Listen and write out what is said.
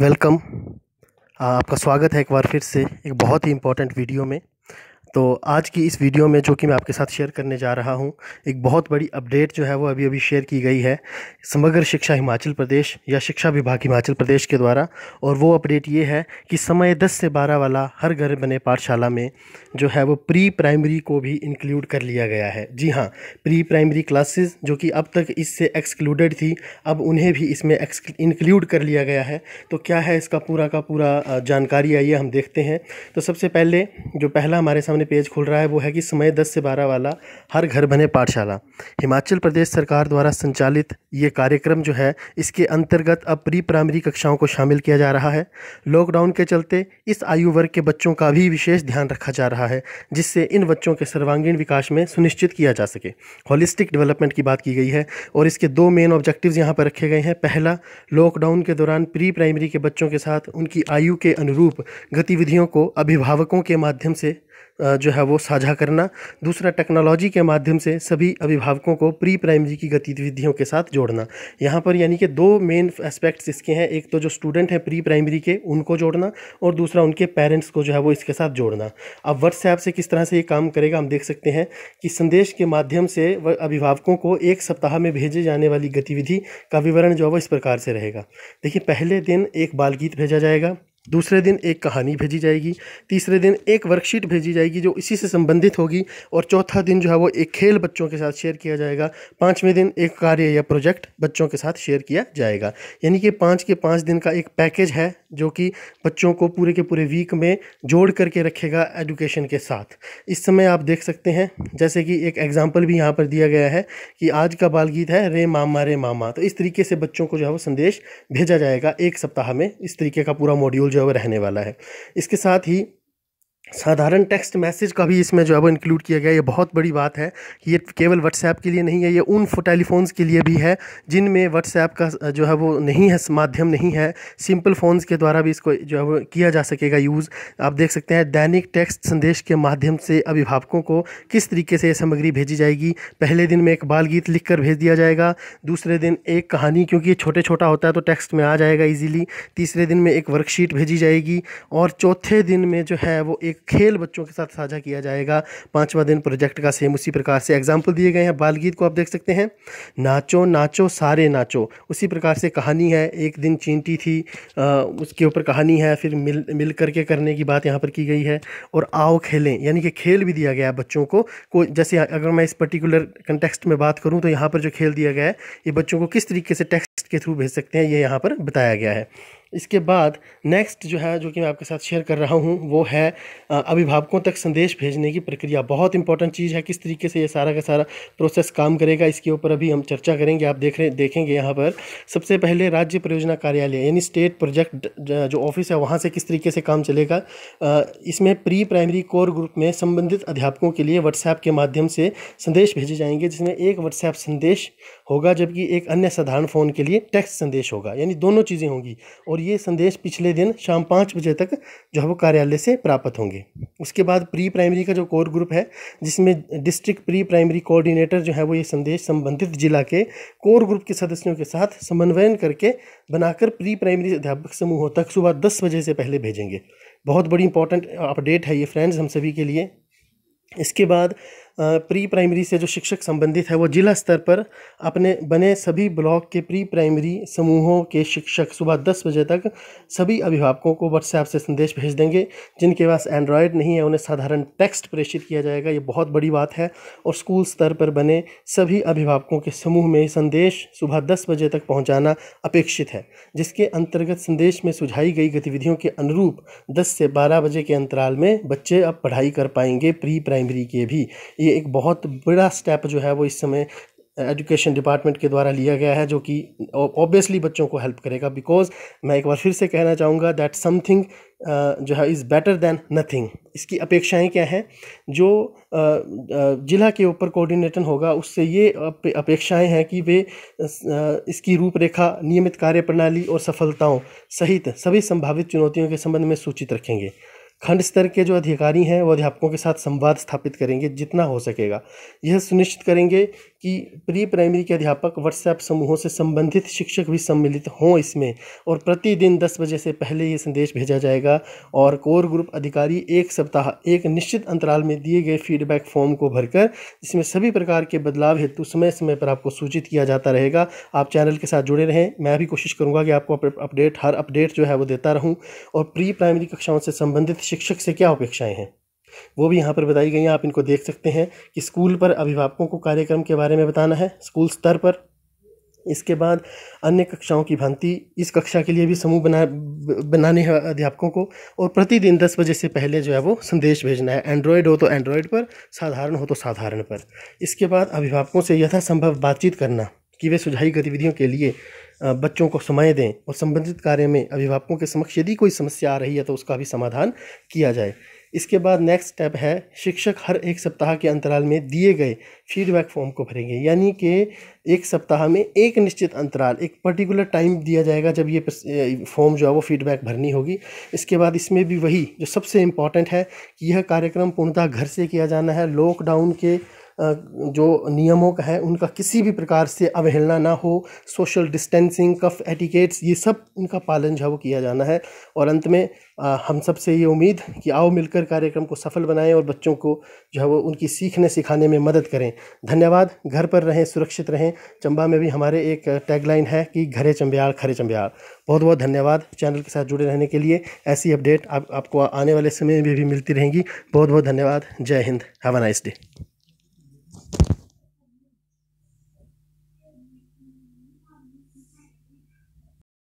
welcome आपका स्वागत है एक बार फिर से एक बहुत ही इम्पोर्टेंट वीडियो में तो आज की इस वीडियो में जो कि मैं आपके साथ शेयर करने जा रहा हूं एक बहुत बड़ी अपडेट जो है वो अभी अभी शेयर की गई है समग्र शिक्षा हिमाचल प्रदेश या शिक्षा विभाग हिमाचल प्रदेश के द्वारा और वो अपडेट ये है कि समय 10 से 12 वाला हर घर बने पाठशाला में जो है वो प्री प्राइमरी को भी इंक्लूड कर लिया गया है जी हाँ प्री प्राइमरी क्लासेज जो कि अब तक इससे एक्सक्लूडेड थी अब उन्हें भी इसमें इंक्लूड कर लिया गया है तो क्या है इसका पूरा का पूरा जानकारी आइए हम देखते हैं तो सबसे पहले जो पहला हमारे सामने सामने पेज खुल रहा है वो है कि समय 10 से 12 वाला हर घर बने पाठशाला हिमाचल प्रदेश सरकार द्वारा संचालित ये कार्यक्रम जो है इसके अंतर्गत अब प्री प्राइमरी कक्षाओं को शामिल किया जा रहा है लॉकडाउन के चलते इस आयु वर्ग के बच्चों का भी विशेष ध्यान रखा जा रहा है जिससे इन बच्चों के सर्वांगीण विकास में सुनिश्चित किया जा सके होलिस्टिक डेवलपमेंट की बात की गई है और इसके दो मेन ऑब्जेक्टिव यहाँ पर रखे गए हैं पहला लॉकडाउन के दौरान प्री प्राइमरी के बच्चों के साथ उनकी आयु के अनुरूप गतिविधियों को अभिभावकों के माध्यम से जो है वो साझा करना दूसरा टेक्नोलॉजी के माध्यम से सभी अभिभावकों को प्री प्राइमरी की गतिविधियों के साथ जोड़ना यहाँ पर यानी कि दो मेन एस्पेक्ट्स इसके हैं एक तो जो स्टूडेंट हैं प्री प्राइमरी के उनको जोड़ना और दूसरा उनके पेरेंट्स को जो है वो इसके साथ जोड़ना अब व्हाट्सएप से किस तरह से ये काम करेगा हम देख सकते हैं कि संदेश के माध्यम से अभिभावकों को एक सप्ताह में भेजे जाने वाली गतिविधि का विवरण जो है वो इस प्रकार से रहेगा देखिए पहले दिन एक बालगीत भेजा जाएगा दूसरे दिन एक कहानी भेजी जाएगी तीसरे दिन एक वर्कशीट भेजी जाएगी जो इसी से संबंधित होगी और चौथा दिन जो है वो एक खेल बच्चों के साथ शेयर किया जाएगा पाँचवें दिन एक कार्य या प्रोजेक्ट बच्चों के साथ शेयर किया जाएगा यानी कि पाँच के पाँच दिन का एक पैकेज है जो कि बच्चों को पूरे के पूरे वीक में जोड़ करके रखेगा एजुकेशन के साथ इस समय आप देख सकते हैं जैसे कि एक एग्ज़ाम्पल भी यहाँ पर दिया गया है कि आज का बालगीत है रे मामा रे मामा तो इस तरीके से बच्चों को जो है वो संदेश भेजा जाएगा एक सप्ताह में इस तरीके का पूरा मॉड्यूल जो है रहने वाला है इसके साथ ही साधारण टेक्स्ट मैसेज का भी इसमें जो है वो इंक्लूड किया गया ये बहुत बड़ी बात है ये केवल व्हाट्सएप के लिए नहीं है ये उन टेलीफोन्स के लिए भी है जिनमें व्हाट्सएप का जो है वो नहीं है माध्यम नहीं है सिंपल फ़ोन्स के द्वारा भी इसको जो है वो किया जा सकेगा यूज़ आप देख सकते हैं दैनिक टेक्स्ट संदेश के माध्यम से अभिभावकों को किस तरीके से ये सामग्री भेजी जाएगी पहले दिन में एक बाल गीत लिख कर भेज दिया जाएगा दूसरे दिन एक कहानी क्योंकि ये छोटे छोटा होता है तो टेक्स्ट में आ जाएगा ईजिली तीसरे दिन में एक वर्कशीट भेजी जाएगी और चौथे दिन में जो है वो एक खेल बच्चों के साथ साझा किया जाएगा पाँचवा दिन प्रोजेक्ट का सेम उसी प्रकार से एग्जाम्पल दिए गए हैं बालगीत को आप देख सकते हैं नाचो नाचो सारे नाचो उसी प्रकार से कहानी है एक दिन चींटी थी आ, उसके ऊपर कहानी है फिर मिल मिल करके करने की बात यहाँ पर की गई है और आओ खेलें यानी कि खेल भी दिया गया है बच्चों को को जैसे अगर मैं इस पर्टिकुलर कंटेक्स्ट में बात करूँ तो यहाँ पर जो खेल दिया गया है ये बच्चों को किस तरीके से टेक्स्ट टेक्स्ट के थ्रू भेज सकते हैं ये यहाँ पर बताया गया है इसके बाद नेक्स्ट जो है जो कि मैं आपके साथ शेयर कर रहा हूँ वो है अभिभावकों तक संदेश भेजने की प्रक्रिया बहुत इंपॉर्टेंट चीज़ है किस तरीके से ये सारा का सारा प्रोसेस काम करेगा इसके ऊपर अभी हम चर्चा करेंगे आप देख रहे देखेंगे यहाँ पर सबसे पहले राज्य परियोजना कार्यालय यानी स्टेट प्रोजेक्ट जो ऑफिस है वहाँ से किस तरीके से काम चलेगा इसमें प्री प्राइमरी कोर ग्रुप में संबंधित अध्यापकों के लिए व्हाट्सएप के माध्यम से संदेश भेजे जाएंगे जिसमें एक व्हाट्सएप संदेश होगा जबकि एक अन्य साधारण फ़ोन के के लिए टेक्स्ट संदेश होगा यानी दोनों चीज़ें होंगी और ये संदेश पिछले दिन शाम पाँच बजे तक जो है वो कार्यालय से प्राप्त होंगे उसके बाद प्री प्राइमरी का जो कोर ग्रुप है जिसमें डिस्ट्रिक्ट प्री प्राइमरी कोऑर्डिनेटर जो है वो ये संदेश संबंधित जिला के कोर ग्रुप के सदस्यों के साथ समन्वयन करके बनाकर प्री प्राइमरी अध्यापक समूहों तक सुबह दस बजे से पहले भेजेंगे बहुत बड़ी इंपॉर्टेंट अपडेट है ये फ्रेंड्स हम सभी के लिए इसके बाद प्री प्राइमरी से जो शिक्षक संबंधित है वो जिला स्तर पर अपने बने सभी ब्लॉक के प्री प्राइमरी समूहों के शिक्षक सुबह दस बजे तक सभी अभिभावकों को व्हाट्सएप से संदेश भेज देंगे जिनके पास एंड्रॉयड नहीं है उन्हें साधारण टेक्स्ट प्रेषित किया जाएगा ये बहुत बड़ी बात है और स्कूल स्तर पर बने सभी अभिभावकों के समूह में संदेश सुबह दस बजे तक पहुँचाना अपेक्षित है जिसके अंतर्गत संदेश में सुझाई गई गतिविधियों के अनुरूप दस से बारह बजे के अंतराल में बच्चे अब पढ़ाई कर पाएंगे प्री प्राइमरी के भी ये एक बहुत बड़ा स्टेप जो है वो इस समय एजुकेशन डिपार्टमेंट के द्वारा लिया गया है जो कि ऑब्वियसली बच्चों को हेल्प करेगा बिकॉज मैं एक बार फिर से कहना चाहूँगा दैट समथिंग uh, जो है इज़ बेटर दैन नथिंग इसकी अपेक्षाएं क्या हैं जो uh, uh, जिला के ऊपर कोऑर्डिनेटर होगा उससे ये अपेक्षाएं हैं कि वे इसकी रूपरेखा नियमित कार्य प्रणाली और सफलताओं सहित सभी संभावित चुनौतियों के संबंध में सूचित रखेंगे खंड स्तर के जो अधिकारी हैं वो अध्यापकों के साथ संवाद स्थापित करेंगे जितना हो सकेगा यह सुनिश्चित करेंगे कि प्री प्राइमरी के अध्यापक व्हाट्सएप समूहों से संबंधित शिक्षक भी सम्मिलित हों इसमें और प्रतिदिन दस बजे से पहले ये संदेश भेजा जाएगा और कोर ग्रुप अधिकारी एक सप्ताह एक निश्चित अंतराल में दिए गए फीडबैक फॉर्म को भरकर इसमें सभी प्रकार के बदलाव हेतु समय समय पर आपको सूचित किया जाता रहेगा आप चैनल के साथ जुड़े रहें मैं भी कोशिश करूँगा कि आपको अपडेट हर अपडेट जो है वो देता रहूँ और प्री प्राइमरी कक्षाओं से संबंधित शिक्षक से क्या अपेक्षाएं हैं वो भी यहाँ पर बताई गई हैं आप इनको देख सकते हैं कि स्कूल पर अभिभावकों को कार्यक्रम के बारे में बताना है स्कूल स्तर पर इसके बाद अन्य कक्षाओं की भांति इस कक्षा के लिए भी समूह बना बनाने हैं अध्यापकों को और प्रतिदिन दस बजे से पहले जो है वो संदेश भेजना है एंड्रॉयड हो तो एंड्रॉयड पर साधारण हो तो साधारण पर इसके बाद अभिभावकों से यथासंभव बातचीत करना कि वे सुझाई गतिविधियों के लिए बच्चों को समय दें और संबंधित कार्य में अभिभावकों के समक्ष यदि कोई समस्या आ रही है तो उसका भी समाधान किया जाए इसके बाद नेक्स्ट स्टेप है शिक्षक हर एक सप्ताह के अंतराल में दिए गए फीडबैक फॉर्म को भरेंगे यानी कि एक सप्ताह में एक निश्चित अंतराल एक पर्टिकुलर टाइम दिया जाएगा जब ये फॉर्म जो है वो फीडबैक भरनी होगी इसके बाद इसमें भी वही जो सबसे इम्पॉर्टेंट है कि यह कार्यक्रम पूर्णतः घर से किया जाना है लॉकडाउन के जो नियमों का है उनका किसी भी प्रकार से अवहेलना ना हो सोशल डिस्टेंसिंग कफ एटिकेट्स ये सब उनका पालन जो है वो किया जाना है और अंत में हम सब से ये उम्मीद कि आओ मिलकर कार्यक्रम को सफल बनाएं और बच्चों को जो है वो उनकी सीखने सिखाने में मदद करें धन्यवाद घर पर रहें सुरक्षित रहें चंबा में भी हमारे एक टैगलाइन है कि घरे चंबयाल खरे चंबयाल बहुत बहुत धन्यवाद चैनल के साथ जुड़े रहने के लिए ऐसी अपडेट आप, आपको आने वाले समय में भी, भी मिलती रहेंगी बहुत बहुत धन्यवाद जय हिंद हैव अ नाइस डे